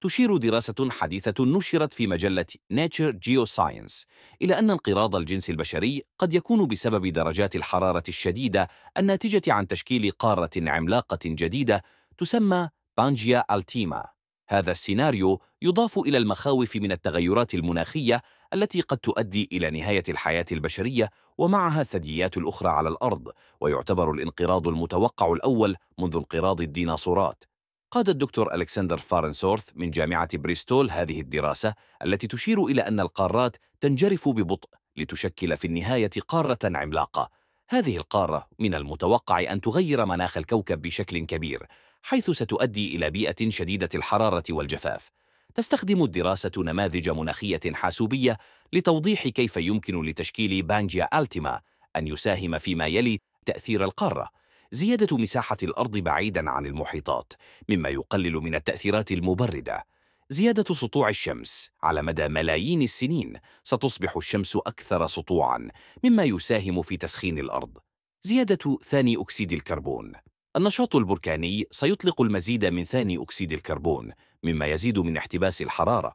تشير دراسة حديثة نشرت في مجلة نيتشر جيوساينس إلى أن انقراض الجنس البشري قد يكون بسبب درجات الحرارة الشديدة الناتجة عن تشكيل قارة عملاقة جديدة تسمى بانجيا ألتيما هذا السيناريو يضاف إلى المخاوف من التغيرات المناخية التي قد تؤدي إلى نهاية الحياة البشرية ومعها الثدييات الأخرى على الأرض ويعتبر الانقراض المتوقع الأول منذ انقراض الديناصورات قاد الدكتور ألكسندر فارنسورث من جامعة بريستول هذه الدراسة التي تشير إلى أن القارات تنجرف ببطء لتشكل في النهاية قارة عملاقة هذه القارة من المتوقع أن تغير مناخ الكوكب بشكل كبير حيث ستؤدي إلى بيئة شديدة الحرارة والجفاف تستخدم الدراسة نماذج مناخية حاسوبية لتوضيح كيف يمكن لتشكيل بانجيا ألتيما أن يساهم فيما يلي تأثير القارة زيادة مساحة الأرض بعيدا عن المحيطات مما يقلل من التأثيرات المبردة زيادة سطوع الشمس على مدى ملايين السنين ستصبح الشمس أكثر سطوعا مما يساهم في تسخين الأرض زيادة ثاني أكسيد الكربون النشاط البركاني سيطلق المزيد من ثاني أكسيد الكربون مما يزيد من احتباس الحرارة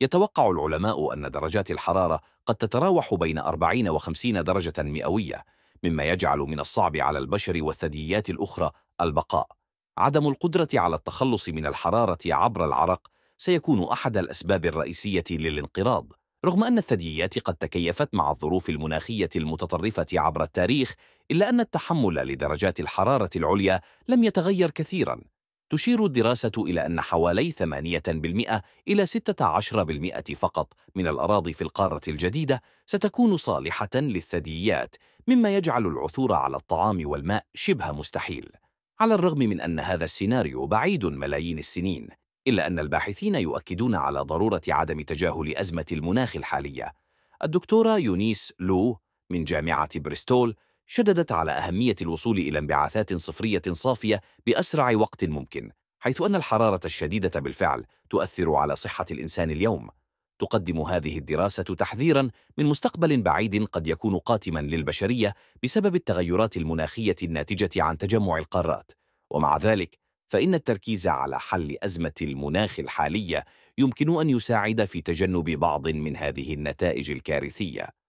يتوقع العلماء أن درجات الحرارة قد تتراوح بين 40 و 50 درجة مئوية مما يجعل من الصعب على البشر والثدييات الأخرى البقاء عدم القدرة على التخلص من الحرارة عبر العرق سيكون أحد الأسباب الرئيسية للانقراض رغم أن الثدييات قد تكيفت مع الظروف المناخية المتطرفة عبر التاريخ إلا أن التحمل لدرجات الحرارة العليا لم يتغير كثيراً تشير الدراسة إلى أن حوالي 8% إلى 16% فقط من الأراضي في القارة الجديدة ستكون صالحة للثدييات مما يجعل العثور على الطعام والماء شبه مستحيل على الرغم من أن هذا السيناريو بعيد ملايين السنين إلا أن الباحثين يؤكدون على ضرورة عدم تجاهل أزمة المناخ الحالية الدكتورة يونيس لو من جامعة بريستول شددت على أهمية الوصول إلى انبعاثات صفرية صافية بأسرع وقت ممكن حيث أن الحرارة الشديدة بالفعل تؤثر على صحة الإنسان اليوم تقدم هذه الدراسة تحذيرا من مستقبل بعيد قد يكون قاتما للبشرية بسبب التغيرات المناخية الناتجة عن تجمع القارات ومع ذلك فإن التركيز على حل أزمة المناخ الحالية يمكن أن يساعد في تجنب بعض من هذه النتائج الكارثية